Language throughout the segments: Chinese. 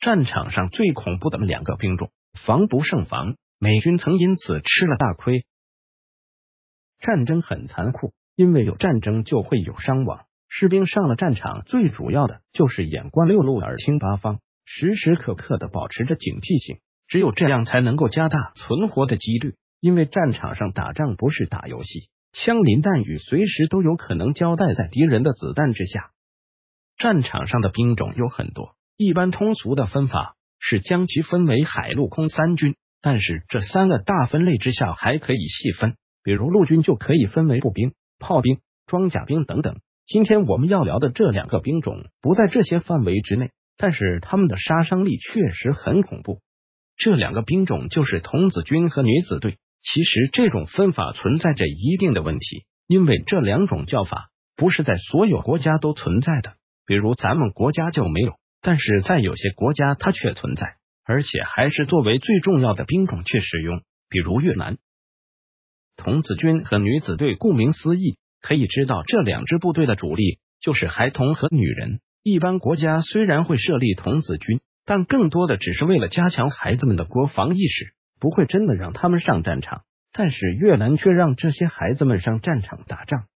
战场上最恐怖的两个兵种，防不胜防。美军曾因此吃了大亏。战争很残酷，因为有战争就会有伤亡。士兵上了战场，最主要的就是眼观六路，耳听八方，时时刻刻的保持着警惕性。只有这样，才能够加大存活的几率。因为战场上打仗不是打游戏，枪林弹雨随时都有可能交代在敌人的子弹之下。战场上的兵种有很多。一般通俗的分法是将其分为海陆空三军，但是这三个大分类之下还可以细分，比如陆军就可以分为步兵、炮兵、装甲兵等等。今天我们要聊的这两个兵种不在这些范围之内，但是他们的杀伤力确实很恐怖。这两个兵种就是童子军和女子队。其实这种分法存在着一定的问题，因为这两种叫法不是在所有国家都存在的，比如咱们国家就没有。但是在有些国家，它却存在，而且还是作为最重要的兵种去使用。比如越南童子军和女子队，顾名思义，可以知道这两支部队的主力就是孩童和女人。一般国家虽然会设立童子军，但更多的只是为了加强孩子们的国防意识，不会真的让他们上战场。但是越南却让这些孩子们上战场打仗。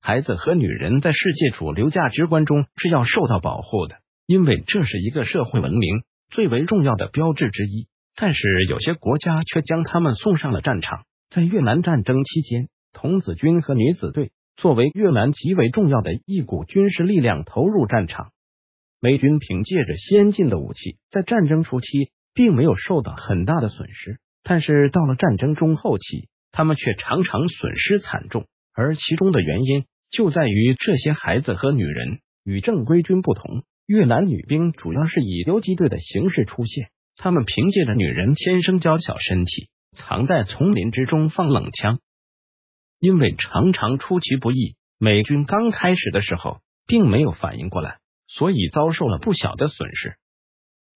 孩子和女人在世界主流价值观中是要受到保护的。因为这是一个社会文明最为重要的标志之一，但是有些国家却将他们送上了战场。在越南战争期间，童子军和女子队作为越南极为重要的一股军事力量投入战场。美军凭借着先进的武器，在战争初期并没有受到很大的损失，但是到了战争中后期，他们却常常损失惨重，而其中的原因就在于这些孩子和女人与正规军不同。越南女兵主要是以游击队的形式出现，她们凭借着女人天生娇小身体，藏在丛林之中放冷枪。因为常常出其不意，美军刚开始的时候并没有反应过来，所以遭受了不小的损失。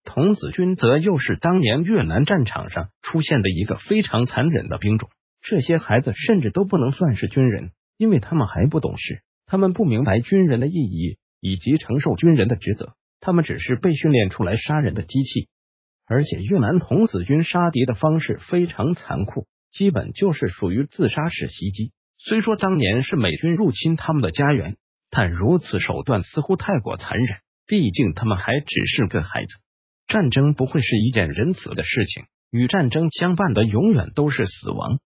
童子军则又是当年越南战场上出现的一个非常残忍的兵种，这些孩子甚至都不能算是军人，因为他们还不懂事，他们不明白军人的意义。以及承受军人的职责，他们只是被训练出来杀人的机器。而且越南童子军杀敌的方式非常残酷，基本就是属于自杀式袭击。虽说当年是美军入侵他们的家园，但如此手段似乎太过残忍。毕竟他们还只是个孩子，战争不会是一件仁慈的事情，与战争相伴的永远都是死亡。